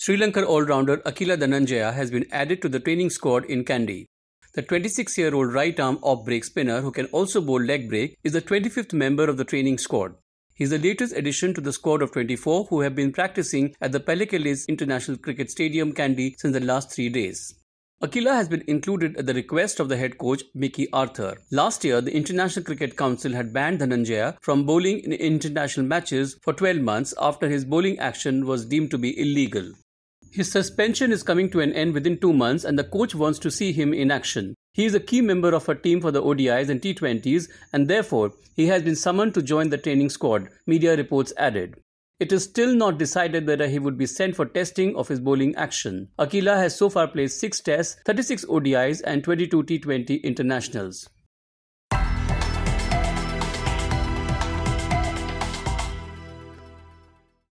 Sri Lankan all-rounder Akila Dananjaya has been added to the training squad in Kandy. The 26-year-old right-arm off-break spinner who can also bowl leg break is the 25th member of the training squad. He is the latest addition to the squad of 24 who have been practicing at the Pelikelis International Cricket Stadium Kandy since the last three days. Akila has been included at the request of the head coach Mickey Arthur. Last year, the International Cricket Council had banned Dhananjaya from bowling in international matches for 12 months after his bowling action was deemed to be illegal. His suspension is coming to an end within two months, and the coach wants to see him in action. He is a key member of a team for the ODIs and T20s, and therefore he has been summoned to join the training squad, media reports added. It is still not decided whether he would be sent for testing of his bowling action. Akila has so far played 6 tests, 36 ODIs, and 22 T20 internationals.